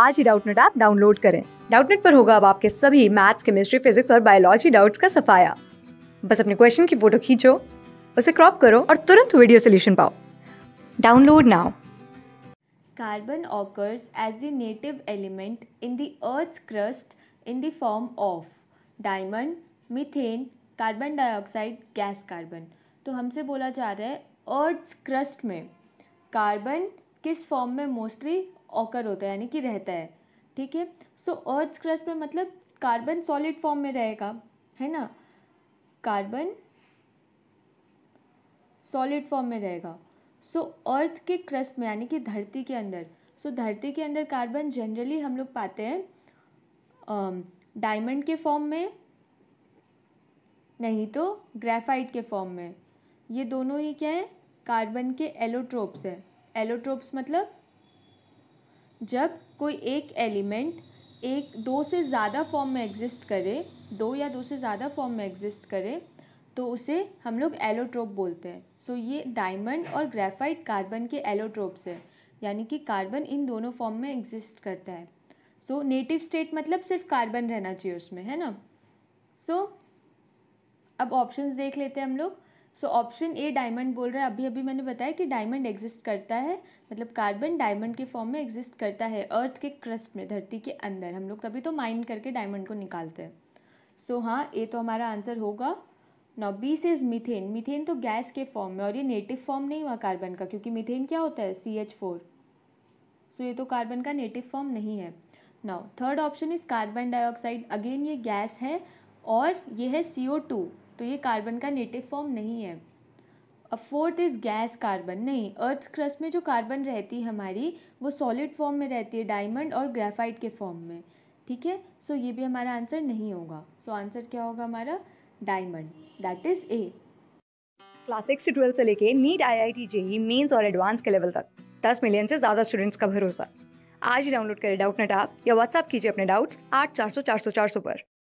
आज ही Doubtnut app download करें डाउटनेट पर होगा अब आपके सभी मैथ्स केमिस्ट्री फिजिक्स और बायोलॉजी डाउट्स का सफाया बस अपने क्वेश्चन की फोटो खींचो उसे क्रॉप करो और तुरंत वीडियो सोल्यूशन पाओ download now carbon occurs as the native element in the earth crust in the form of diamond methane, carbon dioxide gas carbon तो हमसे बोला जा रहा है अर्थ क्रस्ट में कार्बन किस फॉर्म में मोस्टली ऑकर होता है यानी कि रहता है ठीक है सो अर्थ क्रस्ट में मतलब कार्बन सॉलिड फॉर्म में रहेगा है ना कार्बन सॉलिड फॉर्म में रहेगा सो अर्थ के क्रस्ट में यानी कि धरती के अंदर सो so, धरती के अंदर कार्बन जनरली हम लोग पाते हैं डायमंड के फॉर्म में नहीं तो ग्रेफाइट के फॉर्म में ये दोनों ही क्या है कार्बन के एलोट्रोप्स हैं एलोट्रोप्स मतलब जब कोई एक एलिमेंट एक दो से ज़्यादा फॉर्म में एग्जिस्ट करे दो या दो से ज़्यादा फॉर्म में एग्जिस्ट करे तो उसे हम लोग एलोट्रोप बोलते हैं सो ये डायमंड और ग्रेफाइट कार्बन के एलोट्रोप्स है यानी कि कार्बन इन दोनों फॉर्म में एग्जिस्ट करता है सो नेटिव स्टेट मतलब सिर्फ कार्बन रहना चाहिए उसमें है ना सो so, अब ऑप्शंस देख लेते हैं हम लोग सो ऑप्शन ए डायमंड बोल रहा है अभी अभी मैंने बताया कि डायमंड एग्जिस्ट करता है मतलब कार्बन डायमंड के फॉर्म में एग्जिस्ट करता है अर्थ के क्रस्ट में धरती के अंदर हम लोग तभी तो माइन करके डायमंड को निकालते हैं सो so, हाँ ए तो हमारा आंसर होगा now B is methane methane तो गैस के फॉर्म में और ये नेटिव फॉर्म नहीं हुआ कार्बन का क्योंकि मिथेन क्या होता है सी एच फोर सो ये तो कार्बन का नेटिव फॉर्म नहीं है now third option is carbon dioxide again ये गैस है और ये है सी ओ टू तो ये कार्बन का नेटिव फॉर्म नहीं है अब फोर्थ इज़ गैस कार्बन नहीं अर्थ क्रस्ट में जो कार्बन रहती है हमारी वो सॉलिड फॉर्म में रहती है डायमंड और ग्रेफाइट के फॉर्म में ठीक है सो ये भी हमारा आंसर नहीं होगा सो आंसर क्या होगा हमारा diamond that is A class six से ट्वेल्थ से लेके NEET I I T JEE mains और एडवांस के लेवल तक दस मिलियन से ज़्यादा स्टूडेंट्स का भरोसा आज ही डाउनलोड करें डाउट नेट आप या व्हाट्सअप कीजिए अपने डाउट्स आठ चार सौ चार सौ चार सौ पर